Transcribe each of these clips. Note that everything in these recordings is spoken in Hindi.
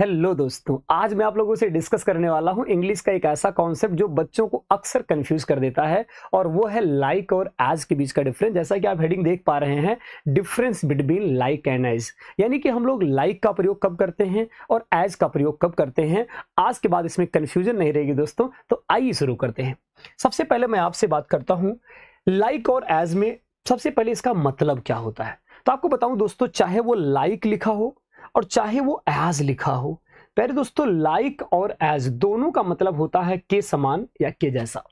हेलो दोस्तों आज मैं आप लोगों से डिस्कस करने वाला हूं इंग्लिश का एक ऐसा कॉन्सेप्ट जो बच्चों को अक्सर कंफ्यूज कर देता है और वो है लाइक like और एज के बीच का डिफरेंस जैसा कि आप हेडिंग देख पा रहे हैं difference between like and as यानी कि हम लोग लाइक like का प्रयोग कब करते हैं और एज का प्रयोग कब करते हैं आज के बाद इसमें कन्फ्यूजन नहीं रहेगी दोस्तों तो आइए शुरू करते हैं सबसे पहले मैं आपसे बात करता हूँ लाइक like और एज में सबसे पहले इसका मतलब क्या होता है तो आपको बताऊं दोस्तों चाहे वो लाइक लिखा हो और चाहे वो एज लिखा हो पहले दोस्तों लाइक और एज दोनों का मतलब होता है के समान या के जैसा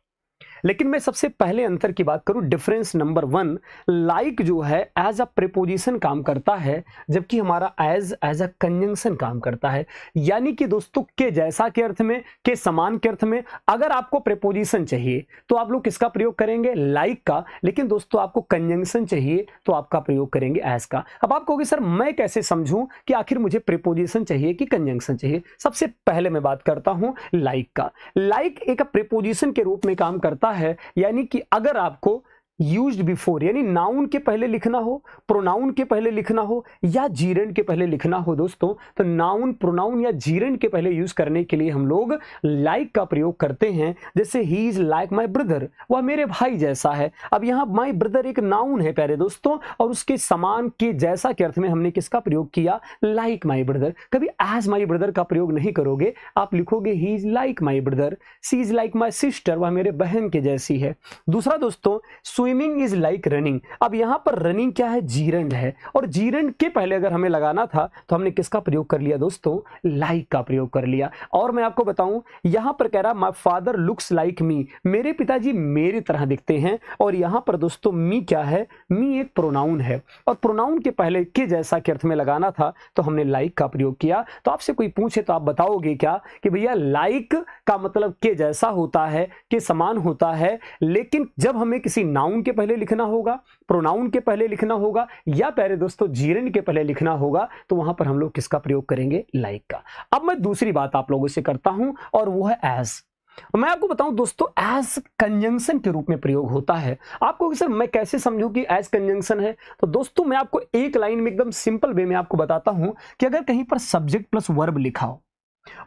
लेकिन मैं सबसे पहले अंतर की बात करूं डिफरेंस नंबर वन लाइक जो है एज अ प्रिपोजिशन काम करता है जबकि हमारा एज एज अ कंजंक्शन काम करता है यानी कि दोस्तों के जैसा के अर्थ में के समान के अर्थ में अगर आपको प्रिपोजिशन चाहिए तो आप लोग किसका प्रयोग करेंगे लाइक का लेकिन दोस्तों आपको कंजंक्शन चाहिए तो आपका प्रयोग करेंगे एज का अब आप कहोगे सर मैं कैसे समझूं कि आखिर मुझे प्रिपोजिशन चाहिए कि कंजंक्शन चाहिए सबसे पहले मैं बात करता हूं लाइक का लाइक एक प्रिपोजिशन के रूप में काम करता है यानी कि अगर आपको यूज बिफोर यानी नाउन के पहले लिखना हो प्रोनाउन के पहले लिखना हो या जीरण के पहले लिखना हो दोस्तों तो नाउन प्रोनाउन या जीरण के पहले यूज करने के लिए हम लोग लाइक like का प्रयोग करते हैं जैसे he is like my brother वह मेरे भाई जैसा है अब यहाँ माई ब्रदर एक नाउन है प्यारे दोस्तों और उसके समान के जैसा के अर्थ में हमने किसका प्रयोग किया लाइक माई ब्रदर कभी एज माई ब्रदर का प्रयोग नहीं करोगे आप लिखोगे he is like my brother she is like my sister वह मेरे बहन के जैसी है दूसरा दोस्तों स्विमिंग इज लाइक रनिंग अब यहाँ पर रनिंग क्या है जीरंड है और जीरंड के पहले अगर हमें लगाना था तो हमने किसका प्रयोग कर लिया दोस्तों लाइक like का प्रयोग कर लिया और मैं आपको बताऊं यहाँ पर कह रहा my father looks like me मेरे पिताजी मेरी तरह दिखते हैं और यहाँ पर दोस्तों मी क्या है मी एक प्रोनाउन है और प्रोनाउन के पहले के जैसा के अर्थ में लगाना था तो हमने लाइक like का प्रयोग किया तो आपसे कोई पूछे तो आप बताओगे क्या कि भैया लाइक like का मतलब के जैसा होता है के समान होता है लेकिन जब हमें किसी नाउन नाउन के पहले लिखना होगा प्रोनाउन के पहले लिखना होगा या प्यारे दोस्तों जीरन के पहले लिखना होगा तो वहां पर हम लोग किसका प्रयोग करेंगे लाइक का अब मैं दूसरी बात आप लोगों से करता हूं और वो है एज मैं आपको बताऊं दोस्तों एज कंजंक्शन के रूप में प्रयोग होता है आपको सर मैं कैसे समझूं कि एज कंजंक्शन है तो दोस्तों मैं आपको एक लाइन में एकदम सिंपल वे में आपको बताता हूं कि अगर कहीं पर सब्जेक्ट प्लस वर्ब लिखा हो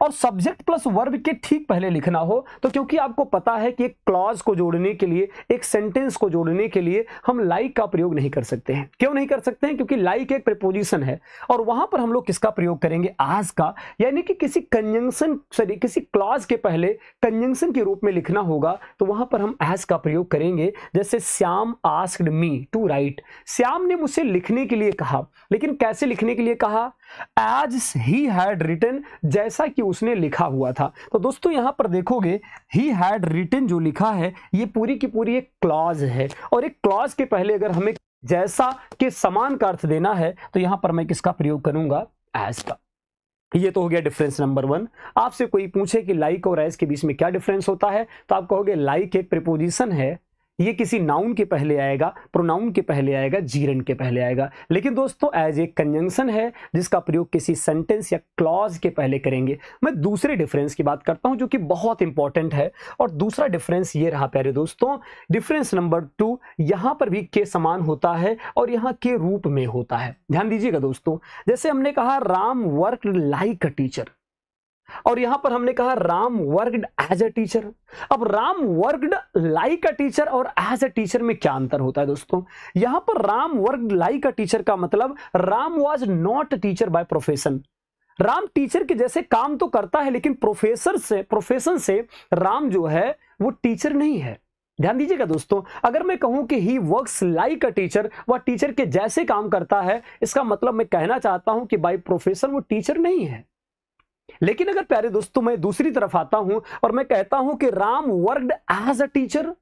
और सब्जेक्ट प्लस वर्ब के ठीक पहले लिखना हो तो क्योंकि आपको पता है कि एक क्लॉज को जोड़ने के लिए एक सेंटेंस को जोड़ने के लिए हम लाइक like का प्रयोग नहीं कर सकते हैं क्यों नहीं कर सकते हैं क्योंकि लाइक like एक प्रपोजिशन है और वहां पर हम लोग किसका प्रयोग करेंगे आज का यानी कि किसी कंजंक्शन सॉरी किसी क्लॉज के पहले कंजंक्शन के रूप में लिखना होगा तो वहां पर हम एज का प्रयोग करेंगे जैसे Shyam asked me to write Shyam ने मुझसे लिखने के लिए कहा लेकिन कैसे लिखने के लिए कहा एज ही हैड रिटर्न जैसा कि उसने लिखा हुआ था तो दोस्तों यहाँ पर देखोगे ही हैड रिटन जो लिखा है ये पूरी की पूरी एक क्लॉज है और एक क्लॉज के पहले अगर हमें जैसा के समान का अर्थ देना है तो यहाँ पर मैं किसका प्रयोग करूंगा एज का ये तो हो गया डिफरेंस नंबर वन आपसे कोई पूछे कि लाइक और एज के बीच में क्या डिफरेंस होता है तो आप कहोगे लाइक एक प्रिपोजिशन है ये किसी नाउन के पहले आएगा प्रोनाउन के पहले आएगा जीरन के पहले आएगा लेकिन दोस्तों एज ए कंजंक्शन है जिसका प्रयोग किसी सेंटेंस या क्लॉज के पहले करेंगे मैं दूसरे डिफरेंस की बात करता हूँ जो कि बहुत इंपॉर्टेंट है और दूसरा डिफरेंस ये रहा प्यारे दोस्तों डिफरेंस नंबर टू यहाँ पर भी के समान होता है और यहाँ के रूप में होता है ध्यान दीजिएगा दोस्तों जैसे हमने कहा Ram work like a teacher और यहां पर हमने कहा Ram worked as a teacher अब Ram worked like a teacher और एज अ टीचर में क्या अंतर होता है दोस्तों यहां पर राम वर्ग लाइक अ टीचर का मतलब Ram was not teacher by profession Ram teacher के जैसे काम तो करता है लेकिन प्रोफेसर से प्रोफेशन से राम जो है वो टीचर नहीं है ध्यान दीजिएगा दोस्तों अगर मैं कहूं कि he works like a teacher वह टीचर के जैसे काम करता है इसका मतलब मैं कहना चाहता हूं कि बाय प्रोफेशन वो टीचर नहीं है लेकिन अगर प्यारे दोस्तों मैं दूसरी तरफ आता हूं और मैं कहता हूं कि Ram worked as a teacher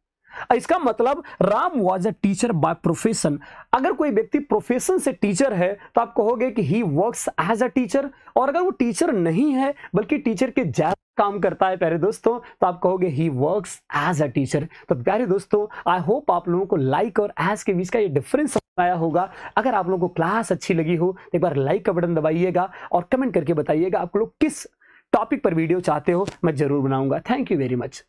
इसका मतलब Ram was a teacher by profession अगर कोई व्यक्ति प्रोफेशन से टीचर है तो आप कहोगे कि he work as a teacher और अगर वो टीचर नहीं है बल्कि टीचर के जैसे काम करता है प्यारे दोस्तों तो आप कहोगे he work as a teacher तो प्यारे दोस्तों आई होप आप लोगों को लाइक और एज के बीच का ये डिफरेंस आया होगा अगर आप लोगों को क्लास अच्छी लगी हो तो एक बार लाइक का बटन दबाइएगा और कमेंट करके बताइएगा आप लोग किस टॉपिक पर वीडियो चाहते हो मैं जरूर बनाऊंगा थैंक यू वेरी मच